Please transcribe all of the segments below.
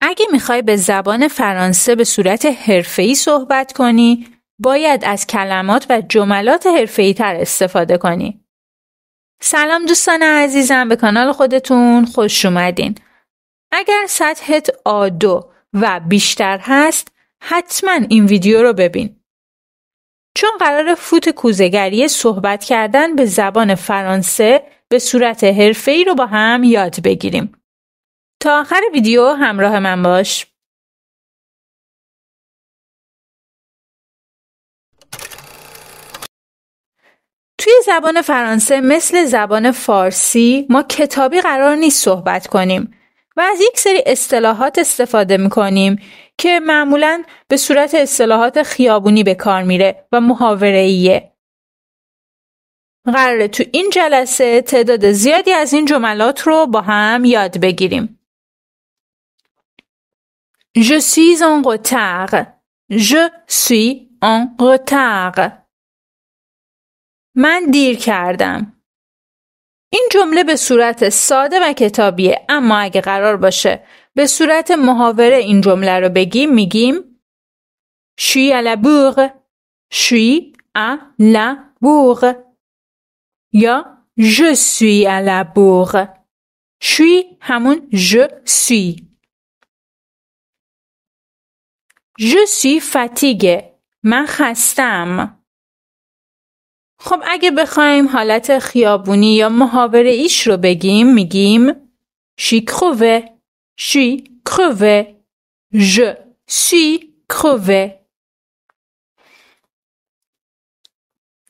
اگه میخوای به زبان فرانسه به صورت حرفه‌ای صحبت کنی، باید از کلمات و جملات حرفه‌ای تر استفاده کنی. سلام دوستان عزیزم به کانال خودتون خوش اومدین. اگر سطحت A2 و بیشتر هست، حتما این ویدیو رو ببین. چون قرار فوت کوزگری صحبت کردن به زبان فرانسه به صورت حرفه‌ای رو با هم یاد بگیریم. تا آخر ویدیو همراه من باش. توی زبان فرانسه مثل زبان فارسی ما کتابی قرار نیست صحبت کنیم و از یک سری اصطلاحات استفاده میکنیم که معمولا به صورت اصطلاحات خیابونی به کار میره و ایه قراره تو این جلسه تعداد زیادی از این جملات رو با هم یاد بگیریم. Je suis en retard. Je suis en retard. من دیر کردم. این جمله به صورت ساده و کتابیه اما اگه قرار باشه به صورت محاوره این جمله رو بگیم میگیم شوی à شوی à la یا je suis à la bourre شوی همون je suis Je suis من خستم. خب اگه بخوایم حالت خیابونی یا محاوره ایش رو بگیم میگیم شی کروه شی کروه ژ شی کروه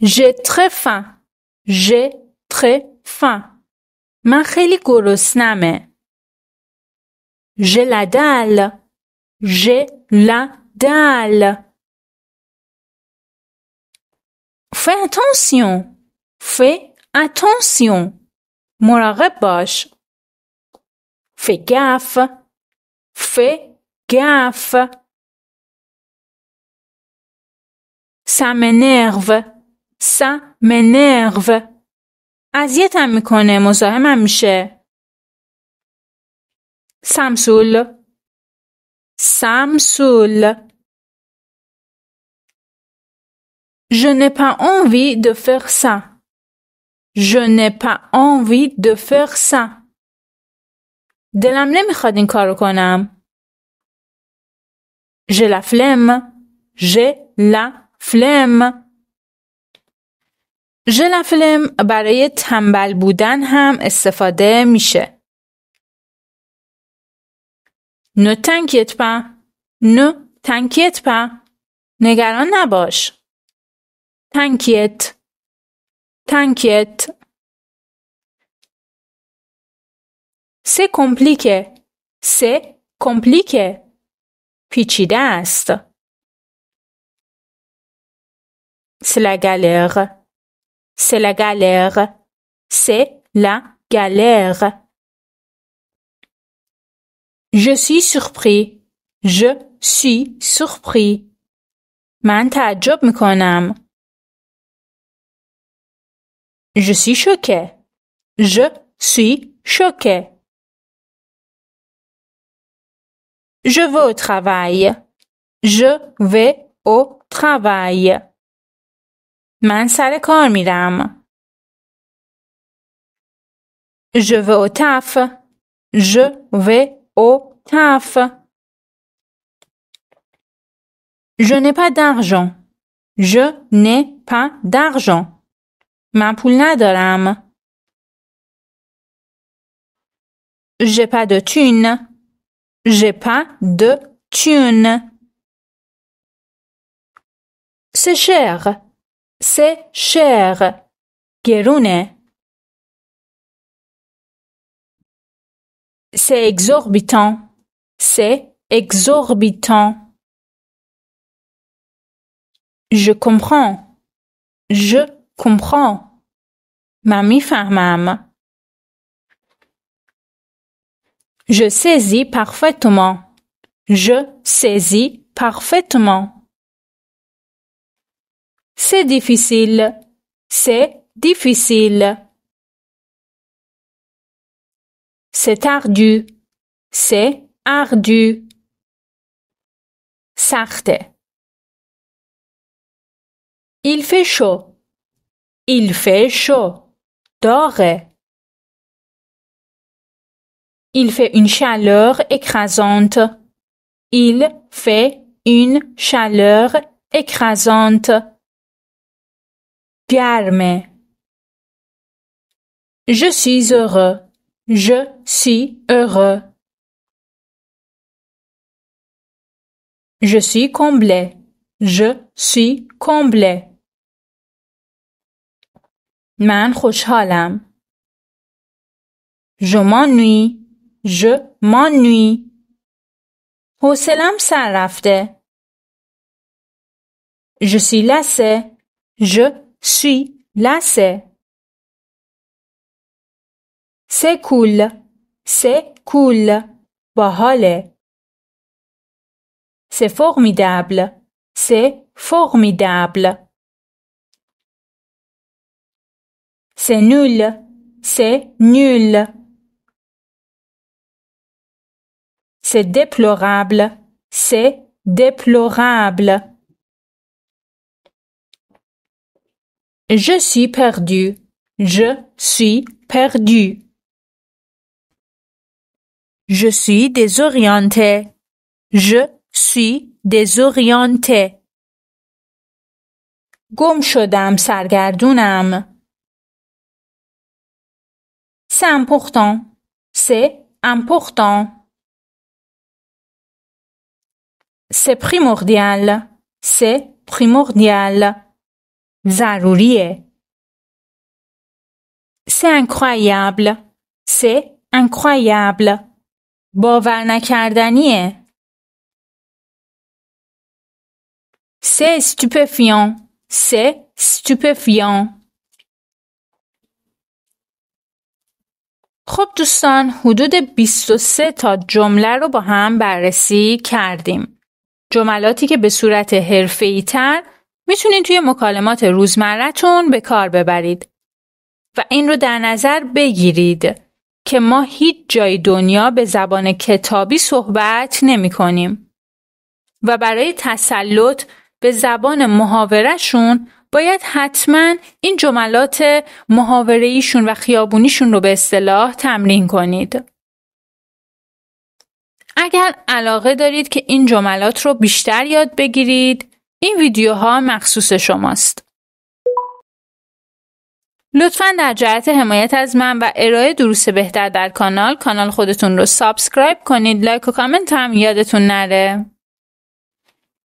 ژ تره فن ژ تره فن من خیلی گرسنمه ژ لدل ژ لا dalle. Fais attention. Fais attention. moi باش. Fais gaffe. Fais gaffe. Ça m'énerve. Ça m'énerve. اذیتم میکنه مزاحمم میشه سمسول سمسول Je n'ai pas envie de faire ça. Je n'ai pas envie de faire ça. دلم نمیخواد این کارو کنم. J'ai la flemme. J'ai la flemme. J'ai la flemme برای تنبل بودن هم استفاده میشه. Ne t'inquiète pas. Ne t'inquiète pas. نگران نباش. T'inquiète. T'inquiète. C'est compliqué. C'est compliqué. Pichidast. C'est la galère. C'est la galère. C'est la galère. Je suis surpris. Je suis surpris. job me میکنم. Je suis choqué. Je suis choqué. Je vais au travail. Je vais au travail. من سر Je veux au taf. Je vais au taf. Je n'ai pas d'argent. Je n'ai pas d'argent. J'ai pas de thune. J'ai pas de thune. C'est cher. C'est cher. C'est exorbitant. C'est exorbitant. Je comprends. Je comprends. من میفهمم. Je saisis parfaitement. Je saisis parfaitement. C'est difficile. C'est difficile. C'est ardu. C'est ardu. Sarte. Il fait chaud. Il fait chaud. Il fait une chaleur écrasante. Il fait une chaleur écrasante. Garme. Je suis heureux. Je suis heureux. Je suis comblé. Je suis comblé. من خوشحالم. ژمانوی ژ مانوی حوصلم سر رفته. جسی لسه ژ سوی لسه سه کول سه کول با حاله سه فوق سه فوق C'est nul. C'est nul. C'est déplorable. C'est déplorable. Je suis perdu. Je suis perdu. Je suis désorienté. Je suis désorienté. C'est important. C'est important. C'est primordial. C'est primordial. C'est incroyable. C'est incroyable. bovana C'est stupéfiant. C'est stupéfiant. خب دوستان حدود 23 تا جمله رو با هم بررسی کردیم. جملاتی که به صورت حرفه‌ای تر میتونید توی مکالمات روزمرتون به کار ببرید و این رو در نظر بگیرید که ما هیچ جای دنیا به زبان کتابی صحبت نمی کنیم و برای تسلط به زبان محاورشون باید حتما این جملات ایشون و خیابونیشون رو به اصطلاح تمرین کنید. اگر علاقه دارید که این جملات رو بیشتر یاد بگیرید، این ویدیوها مخصوص شماست. لطفا در جهت حمایت از من و ارائه دروس بهتر در کانال کانال خودتون رو سابسکرایب کنید لایک و کامنت هم یادتون نره